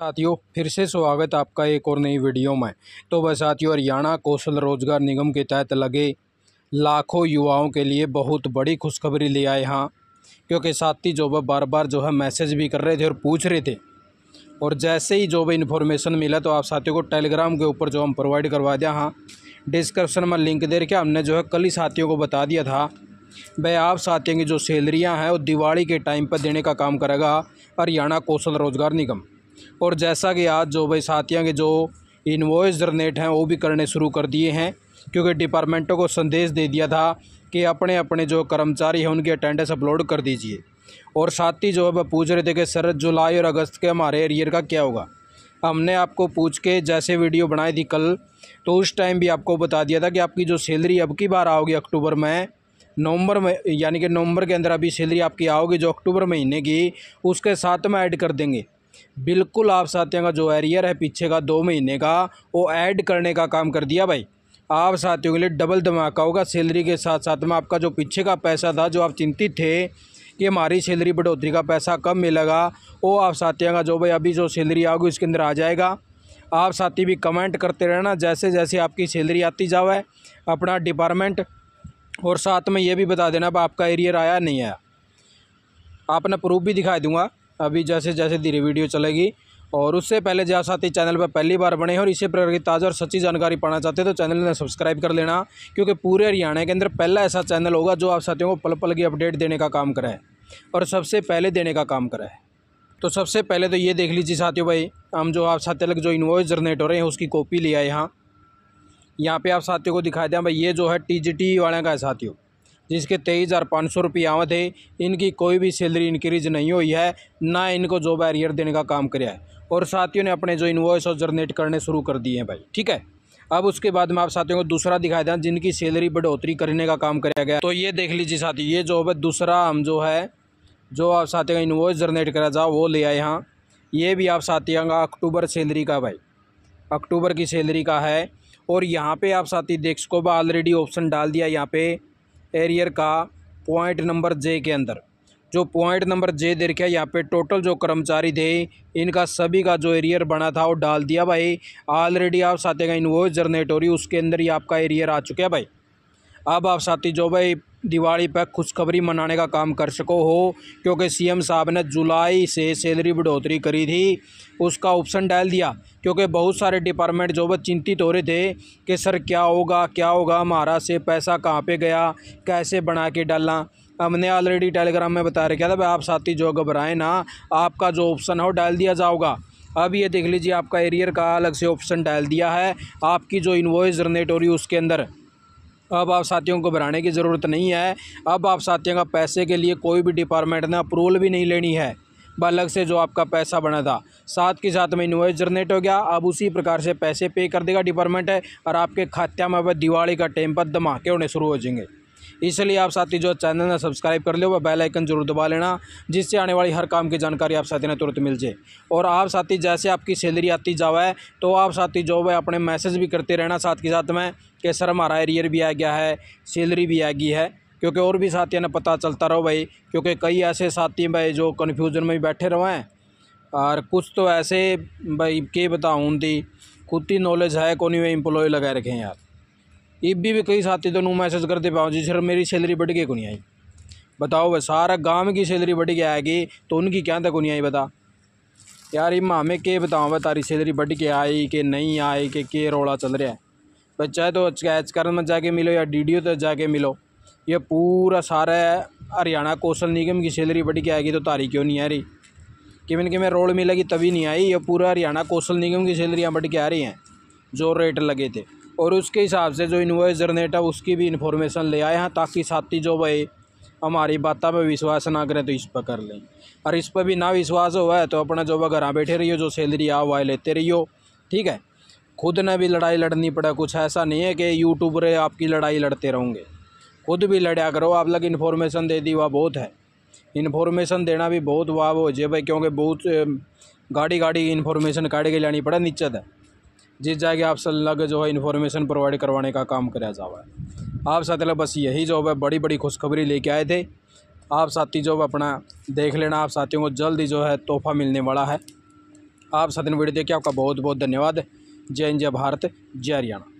साथियों फिर से स्वागत आपका एक और नई वीडियो में तो वह साथियों हरियाणा कौशल रोजगार निगम के तहत लगे लाखों युवाओं के लिए बहुत बड़ी खुशखबरी ले आए हाँ क्योंकि साथी जो वह बार बार जो है मैसेज भी कर रहे थे और पूछ रहे थे और जैसे ही जो वह इन्फॉर्मेशन मिला तो आप साथियों को टेलीग्राम के ऊपर जो हम प्रोवाइड करवा दिया हाँ डिस्क्रिप्शन में लिंक दे रखे हमने जो है कल ही साथियों को बता दिया था वह आप साथियों की जो सैलरियाँ हैं वो दिवाली के टाइम पर देने का काम करेगा हरियाणा कौशल रोजगार निगम और जैसा कि आज जो भाई साथियों के जो इन्वॉइस जनरेट हैं वो भी करने शुरू कर दिए हैं क्योंकि डिपार्टमेंटों को संदेश दे दिया था कि अपने अपने जो कर्मचारी हैं उनकी अटेंडेंस अपलोड कर दीजिए और साथ ही जो है पूछ रहे थे कि सर जुलाई और अगस्त के हमारे एरियर का क्या होगा हमने आपको पूछ के जैसे वीडियो बनाई थी कल तो उस टाइम भी आपको बता दिया था कि आपकी जो सैलरी अब की बार आओगी अक्टूबर में नवंबर में यानी कि नवंबर के अंदर अभी सैलरी आपकी आओगी जो अक्टूबर महीने की उसके साथ में ऐड कर देंगे बिल्कुल आप साथियों का जो एरियर है पीछे का दो महीने का वो ऐड करने का काम कर दिया भाई आप साथियों के लिए डबल धमाका होगा सैलरी के साथ साथ में आपका जो पीछे का पैसा था जो आप चिंतित थे कि हमारी सैलरी बढ़ोतरी का पैसा कब मिलेगा वो आप साथियों का जो भाई अभी जो सैलरी आओगी उसके अंदर आ जाएगा आप साथी भी कमेंट करते रहना जैसे जैसे आपकी सैलरी आती जावे अपना डिपार्टमेंट और साथ में ये भी बता देना आपका एरियर आया नहीं आया आपने प्रूफ भी दिखा दूंगा अभी जैसे जैसे धीरे वीडियो चलेगी और उससे पहले जो साथी चैनल पर पहली बार बने हैं और इसी प्रकार की ताज़ा और सच्ची जानकारी पाना चाहते हैं तो चैनल ने सब्सक्राइब कर लेना क्योंकि पूरे हरियाणा के अंदर पहला ऐसा चैनल होगा जो आप साथियों को पल पल की अपडेट देने का काम कराए और सबसे पहले देने का काम कराए तो सबसे पहले तो ये देख लीजिए साथियों भाई हम जो आप साथ अलग जो इन्वॉइस जनरेट हो रहे हैं उसकी कॉपी लिया है यहाँ यहाँ पर आप साथियों को दिखा दें भाई ये जो है टी जी टी वाले का है साथियों जिसके तेईस हज़ार पाँच सौ रुपयावा थे इनकी कोई भी सैलरी इंक्रीज नहीं हुई है ना इनको जॉब एरियर देने का काम कराया है और साथियों ने अपने जो इन्वॉइस और जनरेट करने शुरू कर दिए हैं भाई ठीक है अब उसके बाद में आप साथियों को दूसरा दिखाई दें जिनकी सैलरी बढ़ोतरी करने का काम कराया गया तो ये देख लीजिए साथी ये जॉब है दूसरा हम जो है जो आप साथियों का इन्वॉइस जनरेट करा जाओ वो ले आए यहाँ ये भी आप साथियों का अक्टूबर सैलरी का भाई अक्टूबर की सैलरी का है और यहाँ पे आप साथी देख सको ऑलरेडी ऑप्शन डाल दिया यहाँ पे एरियर का पॉइंट नंबर जे के अंदर जो पॉइंट नंबर जे दे रखा है यहाँ पे टोटल जो कर्मचारी थे इनका सभी का जो एरियर बना था वो डाल दिया भाई ऑलरेडी आप साथी का इन्वॉइस जनरेट हो रही उसके अंदर ही आपका एरियर आ चुका है भाई अब आप साथी जो भाई दिवाली पर खुशखबरी मनाने का काम कर सको हो क्योंकि सीएम साहब ने जुलाई से सैलरी बढ़ोतरी करी थी उसका ऑप्शन डाल दिया क्योंकि बहुत सारे डिपार्टमेंट जो वह चिंतित हो रहे थे कि सर क्या होगा क्या होगा हमारा से पैसा कहाँ पे गया कैसे बना के डालना हमने ऑलरेडी टेलीग्राम में बता रखा था भाई आप साथी जो घबराएं ना आपका जो ऑप्शन है वो डाल दिया जाओगा अब ये देख लीजिए आपका एरियर का अलग से ऑप्शन डाल दिया है आपकी जो इन्वॉइस जनरेट हो रही है उसके अंदर अब आप साथियों को बढ़ाने की ज़रूरत नहीं है अब आप साथियों का पैसे के लिए कोई भी डिपार्टमेंट ने अप्रूवल भी नहीं लेनी है बालक से जो आपका पैसा बना था साथ के साथ में इन्वॉइस जनरेट हो गया अब उसी प्रकार से पैसे पे कर देगा डिपार्टमेंट है और आपके खात्या में अब दिवाली का टाइम पर धमाके होने शुरू हो जाएंगे इसलिए आप साथी जो चैनल ने सब्सक्राइब कर लो व बेलाइकन जरूर दबा लेना जिससे आने वाली हर काम की जानकारी आप साथी ने तुरंत मिल जाए और आप साथी जैसे आपकी सैलरी आती जावे तो आप साथी जो है अपने मैसेज भी करते रहना साथ के साथ में कि सर हमारा एरियर भी आ गया है सैलरी भी आ गई है क्योंकि और भी साथियों ने पता चलता रहो भाई क्योंकि कई ऐसे साथी भाई जो कन्फ्यूजन में बैठे रहो हैं और कुछ तो ऐसे भाई के बताऊँ दी खुद ही नॉलेज है कौन वे इम्प्लॉय लगाए रखे हैं यार इबी भी कई साथी तो मैसेज करते पाओ जी सर मेरी सैलरी बढ़ गई को नहीं आई बताओ भाई सारा गांव की सैलरी बढ़ गया आएगी तो उनकी क्या तक नहीं आई बता यार इम्मा हमें के बताओ भाई तारी सैलरी बढ़ के आई कि नहीं आई कि के रोला चल रहा है बच्चा तो कैचकरण में जाके मिलो या डी तक जाके मिलो ये पूरा सारा हरियाणा कौशल निगम की सैलरी बढ़ के आएगी तो तारी क्यों नहीं आ रही किमें मैंने कि मैं रोड मिलेगी तभी नहीं आई ये पूरा हरियाणा कौशल निगम की सैलरियाँ बढ़ के आ रही हैं जो रेट लगे थे और उसके हिसाब से जो इन्वॉइस जनरेट है उसकी भी इन्फॉर्मेशन ले आए हैं ताकि साथी जो भाई हमारी बातों पर विश्वास ना करें तो इस पर कर लें और इस पर भी ना विश्वास हुआ है तो अपना जो घर बैठे रहियो जो सैलरी आ हुआ लेते रहियो ठीक है खुद ने भी लड़ाई लड़नी पड़े कुछ ऐसा नहीं है कि यूट्यूबरे आपकी लड़ाई लड़ते रहोगे खुद भी लड़ा करो आप लग इन्फॉर्मेशन दे दी वह बहुत है इन्फॉर्मेशन देना भी बहुत वाह हो जे भाई क्योंकि बहुत गाड़ी गाड़ी इन्फॉर्मेशन काट के लानी पड़े निश्चित है जिस जाके आप सल्ला अलग जो है इन्फॉर्मेशन प्रोवाइड करवाने का काम कराया जावा है आप साथियों बस यही जॉब है बड़ी बड़ी खुशखबरी लेके आए थे आप साथी जॉब अपना देख लेना आप साथियों को जल्द ही जो है तोहफा मिलने वाला है आप साथियों वीडियो देखिए आपका बहुत बहुत धन्यवाद जय हिंद जय भारत जय हरियाणा